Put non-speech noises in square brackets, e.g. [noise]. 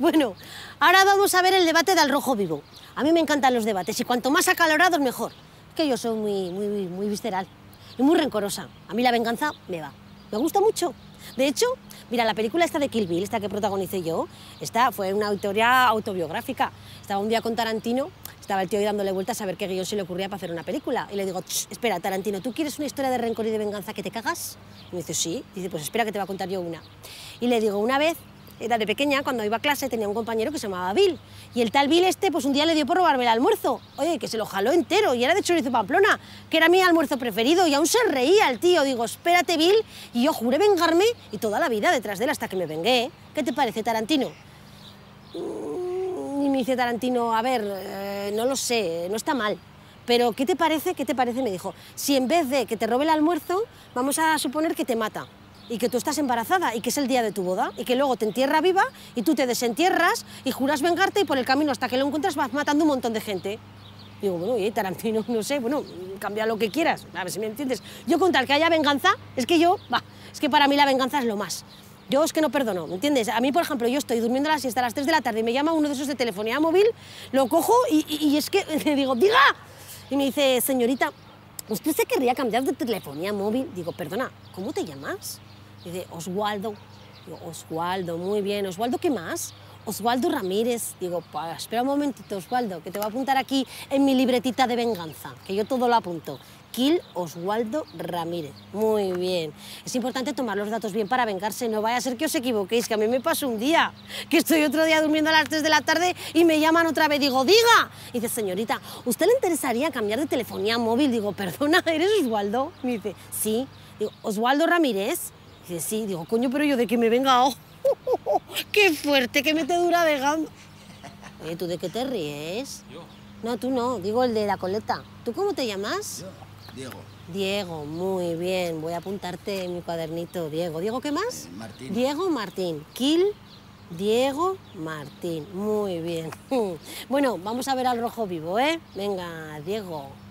Bueno, ahora vamos a ver el debate del rojo vivo. A mí me encantan los debates y cuanto más acalorados mejor. Es que yo soy muy, muy, muy visceral y muy rencorosa. A mí la venganza me va. Me gusta mucho. De hecho, mira, la película esta de Kill Bill, esta que protagonicé yo, esta fue una teoría autobiográfica. Estaba un día con Tarantino, estaba el tío ahí dándole vueltas a ver qué guión se le ocurría para hacer una película. Y le digo, espera, Tarantino, ¿tú quieres una historia de rencor y de venganza que te cagas? Y me dice, sí. dice, pues espera que te va a contar yo una. Y le digo, una vez era de pequeña, cuando iba a clase tenía un compañero que se llamaba Bill. Y el tal Bill este, pues un día le dio por robarme el almuerzo. Oye, que se lo jaló entero y era de chorizo pamplona, que era mi almuerzo preferido y aún se reía el tío. Digo, espérate Bill, y yo juré vengarme y toda la vida detrás de él hasta que me vengué. ¿eh? ¿Qué te parece, Tarantino? Mm, y me dice Tarantino, a ver, eh, no lo sé, no está mal pero ¿qué te parece? ¿Qué te parece? Me dijo, si en vez de que te robe el almuerzo, vamos a suponer que te mata y que tú estás embarazada y que es el día de tu boda y que luego te entierra viva y tú te desentierras y juras vengarte y por el camino hasta que lo encuentras vas matando un montón de gente. Digo, bueno, y Tarantino, no sé, bueno, cambia lo que quieras, a ver si me entiendes. Yo contar que haya venganza, es que yo, va, es que para mí la venganza es lo más. Yo es que no perdono, ¿me entiendes? A mí, por ejemplo, yo estoy durmiendo a las siesta a las 3 de la tarde y me llama uno de esos de telefonía móvil, lo cojo y, es que [laughs] le digo, diga. Y me dice, señorita, ¿usted se querría cambiar de telefonía móvil? Digo, perdona, ¿cómo te llamas? Dice, Oswaldo. Oswaldo, muy bien. Oswaldo, ¿qué más? Oswaldo Ramírez. Digo, espera un momentito, Oswaldo, que te voy a apuntar aquí en mi libretita de venganza, que yo todo lo apunto. Kill Oswaldo Ramírez. Muy bien. Es importante tomar los datos bien para vengarse. No vaya a ser que os equivoquéis, que a mí me pasó un día, que estoy otro día durmiendo a las 3 de la tarde y me llaman otra vez. Digo, diga. dice, señorita, ¿usted le interesaría cambiar de telefonía móvil? Digo, perdona, ¿eres Oswaldo? Me dice, sí. Digo, ¿Oswaldo Ramírez? sí. Digo, coño, pero yo de que me venga... Oh, [laughs] ¡Qué fuerte! ¡Qué metedura de gama. ¿tú de qué te ríes? Yo. No, tú no. Digo el de la coleta. ¿Tú cómo te llamas? Yo, Diego. Diego, muy bien. Voy a apuntarte en mi cuadernito, Diego. ¿Diego qué más? Eh, Martín. Diego Martín. Kill Diego Martín. Muy bien. [laughs] bueno, vamos a ver al rojo vivo, ¿eh? Venga, Diego.